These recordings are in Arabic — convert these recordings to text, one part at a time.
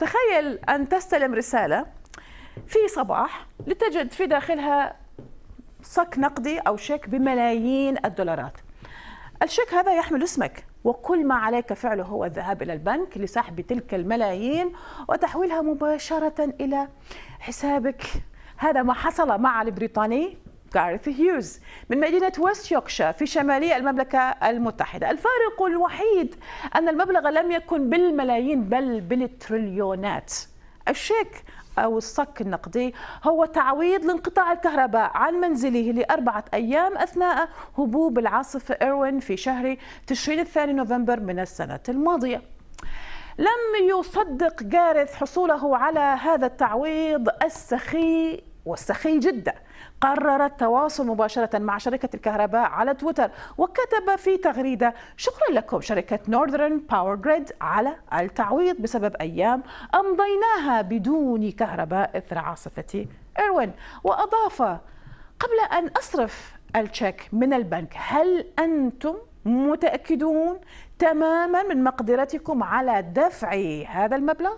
تخيل أن تستلم رسالة في صباح لتجد في داخلها صك نقدي أو شيك بملايين الدولارات الشيك هذا يحمل اسمك وكل ما عليك فعله هو الذهاب إلى البنك لسحب تلك الملايين وتحويلها مباشرة إلى حسابك هذا ما حصل مع البريطاني كارث هيوز من مدينة ويست يوكشا في شمالي المملكة المتحدة الفارق الوحيد أن المبلغ لم يكن بالملايين بل بالتريليونات الشيك أو الصك النقدي هو تعويض لانقطاع الكهرباء عن منزله لأربعة أيام أثناء هبوب العاصفة إيروين في شهر تشرين الثاني نوفمبر من السنة الماضية لم يصدق جارث حصوله على هذا التعويض السخي والسخي جدا قرر التواصل مباشرة مع شركة الكهرباء على تويتر وكتب في تغريدة شكرا لكم شركة نورذرن باور جريد على التعويض بسبب أيام أمضيناها بدون كهرباء إثر عاصفة إيروين وأضاف قبل أن أصرف التشيك من البنك هل أنتم متأكدون تماما من مقدرتكم على دفع هذا المبلغ؟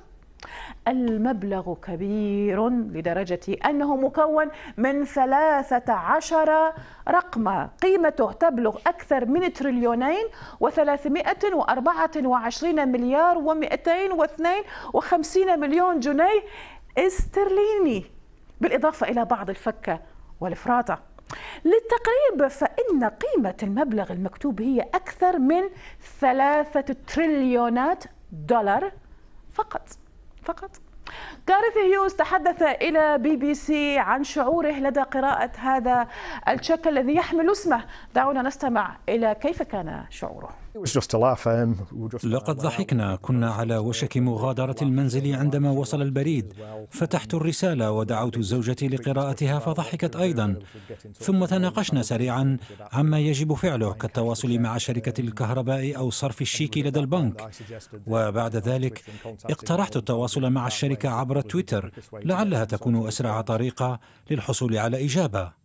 المبلغ كبير لدرجة أنه مكون من 13 رقما قيمته تبلغ أكثر من تريليونين و324 مليار و252 مليون جنيه استرليني بالإضافة إلى بعض الفكة والإفراطة للتقريب فإن قيمة المبلغ المكتوب هي أكثر من ثلاثة تريليونات دولار فقط فقط كارث هيوز تحدث إلى بي بي سي عن شعوره لدى قراءة هذا الشك الذي يحمل اسمه دعونا نستمع إلى كيف كان شعوره Um, لقد ضحكنا كنا على وشك مغادرة المنزل عندما وصل البريد فتحت الرسالة ودعوت زوجتي لقراءتها فضحكت أيضا ثم تناقشنا سريعا عما يجب فعله كالتواصل مع شركة الكهرباء أو صرف الشيك لدى البنك وبعد ذلك اقترحت التواصل مع الشركة عبر تويتر لعلها تكون أسرع طريقة للحصول على إجابة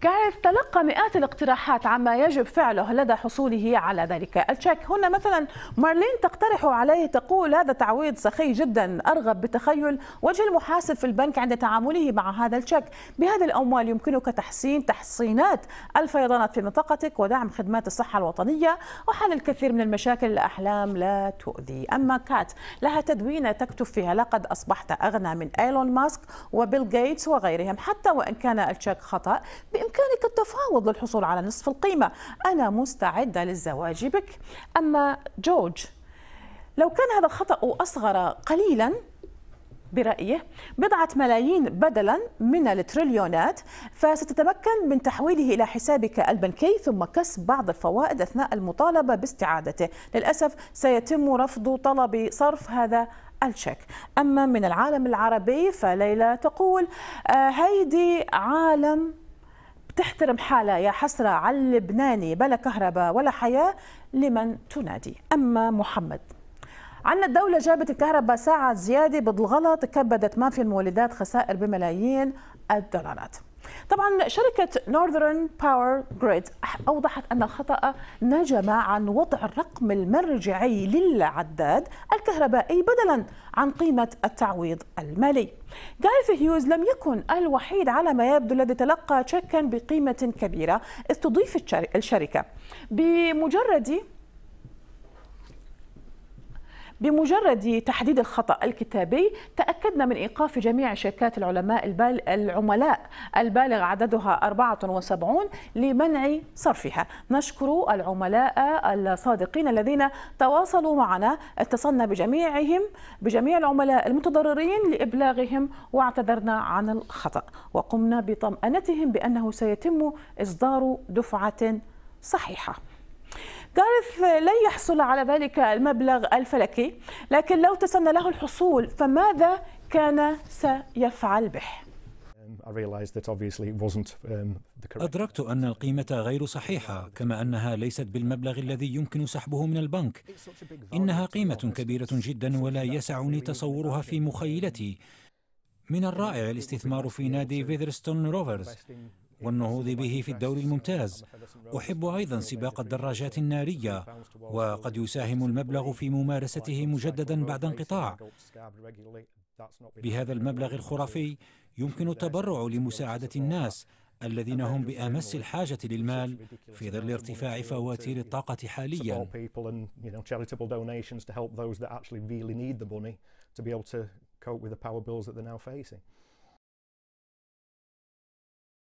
كعف تلقى مئات الاقتراحات عما يجب فعله لدى حصوله على ذلك التشيك هنا مثلا مارلين تقترح عليه تقول هذا تعويض سخي جدا أرغب بتخيل وجه المحاسب في البنك عند تعامله مع هذا التشيك بهذه الأموال يمكنك تحسين تحصينات الفيضانات في منطقتك ودعم خدمات الصحة الوطنية وحل الكثير من المشاكل الأحلام لا تؤذي أما كات لها تدوينة تكتب فيها لقد أصبحت أغنى من إيلون ماسك وبيل جيتس وغيرهم حتى وإن كان التشيك خطأ بإمكانك بإمكانك التفاوض للحصول على نصف القيمة أنا مستعدة للزواج بك أما جورج لو كان هذا الخطأ أصغر قليلا برأيه بضعة ملايين بدلا من التريليونات فستتمكن من تحويله إلى حسابك البنكي ثم كسب بعض الفوائد أثناء المطالبة باستعادته للأسف سيتم رفض طلب صرف هذا الشيك أما من العالم العربي فليلى تقول آه، هيدي عالم تحترم حالها يا حسرة على اللبناني بلا كهرباء ولا حياة لمن تنادي أما محمد عندنا الدولة جابت الكهرباء ساعة زيادة بالغلط كبدت ما في المولدات خسائر بملايين الدولارات طبعا شركة نورذرن باور جريد أوضحت أن الخطأ نجم عن وضع الرقم المرجعي للعداد الكهربائي بدلا عن قيمة التعويض المالي غايف هيوز لم يكن الوحيد على ما يبدو الذي تلقى شكا بقيمة كبيرة استضيف الشركة بمجرد بمجرد تحديد الخطأ الكتابي تأكدنا من إيقاف جميع شركات العلماء البال العملاء البالغ عددها 74 لمنع صرفها نشكر العملاء الصادقين الذين تواصلوا معنا اتصلنا بجميعهم بجميع العملاء المتضررين لإبلاغهم واعتذرنا عن الخطأ وقمنا بطمأنتهم بأنه سيتم إصدار دفعة صحيحة جارف لن يحصل على ذلك المبلغ الفلكي لكن لو تسنى له الحصول فماذا كان سيفعل به؟ um, um, أدركت أن القيمة غير صحيحة كما أنها ليست بالمبلغ الذي يمكن سحبه من البنك إنها قيمة كبيرة جدا ولا يسعني تصورها في مخيلتي من الرائع الاستثمار في نادي فيذرستون روفرز والنهوض به في الدوري الممتاز أحب أيضا سباق الدراجات النارية وقد يساهم المبلغ في ممارسته مجددا بعد انقطاع بهذا المبلغ الخرافي يمكن التبرع لمساعدة الناس الذين هم بأمس الحاجة للمال في ظل ارتفاع فواتير الطاقة حاليا cope with the power bills that they're now facing.